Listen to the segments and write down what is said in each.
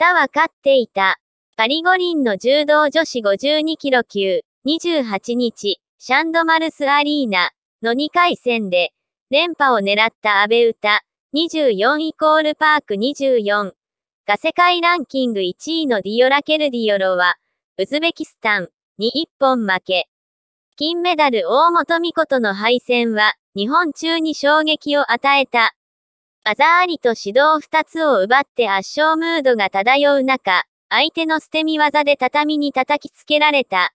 たは勝っていた。パリ五輪の柔道女子52キロ級、28日、シャンドマルスアリーナの2回戦で、連覇を狙った安倍歌、24イコールパーク24が世界ランキング1位のディオラ・ケルディオロは、ウズベキスタンに1本負け。金メダル大本美琴との敗戦は、日本中に衝撃を与えた。技ありと指導二つを奪って圧勝ムードが漂う中、相手の捨て身技で畳に叩きつけられた。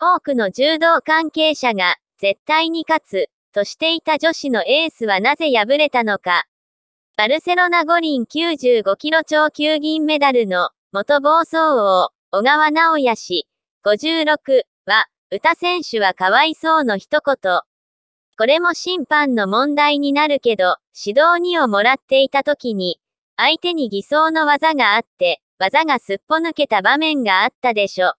多くの柔道関係者が、絶対に勝つ、としていた女子のエースはなぜ敗れたのか。バルセロナ五輪95キロ超級銀メダルの、元暴走王、小川直也氏、56は、歌選手はかわいそうの一言。これも審判の問題になるけど、指導2をもらっていた時に、相手に偽装の技があって、技がすっぽ抜けた場面があったでしょ。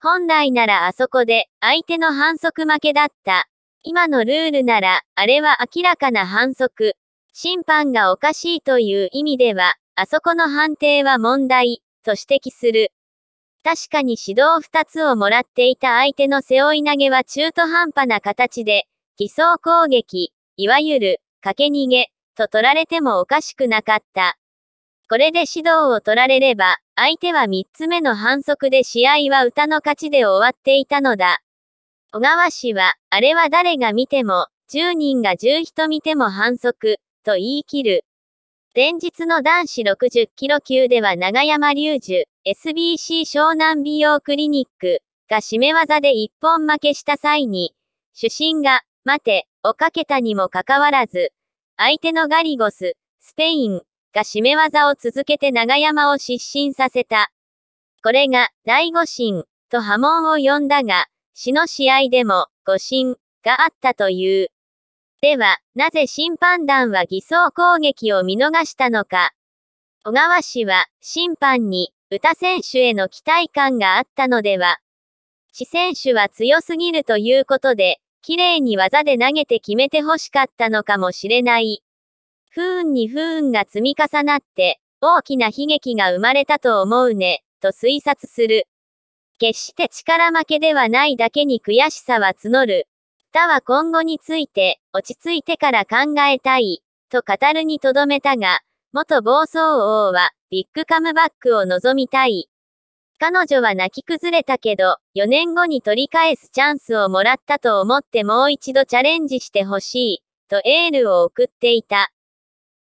本来ならあそこで、相手の反則負けだった。今のルールなら、あれは明らかな反則。審判がおかしいという意味では、あそこの判定は問題、と指摘する。確かに指導2つをもらっていた相手の背負い投げは中途半端な形で、偽装攻撃、いわゆる、かけ逃げ、と取られてもおかしくなかった。これで指導を取られれば、相手は3つ目の反則で試合は歌の勝ちで終わっていたのだ。小川氏は、あれは誰が見ても、10人が10人見ても反則、と言い切る。前日の男子60キロ級では長山隆樹、SBC 湘南美容クリニックが締め技で一本負けした際に、主審が待て、をかけたにもかかわらず、相手のガリゴス、スペイン、が締め技を続けて長山を失神させた。これが、第五神、と波紋を呼んだが、死の試合でも、五神、があったという。では、なぜ審判団は偽装攻撃を見逃したのか。小川氏は、審判に、歌選手への期待感があったのでは。死選手は強すぎるということで、綺麗に技で投げて決めて欲しかったのかもしれない。不運に不運が積み重なって、大きな悲劇が生まれたと思うね、と推察する。決して力負けではないだけに悔しさは募る。他は今後について、落ち着いてから考えたい、と語るにとどめたが、元暴走王は、ビッグカムバックを望みたい。彼女は泣き崩れたけど、4年後に取り返すチャンスをもらったと思ってもう一度チャレンジしてほしい、とエールを送っていた。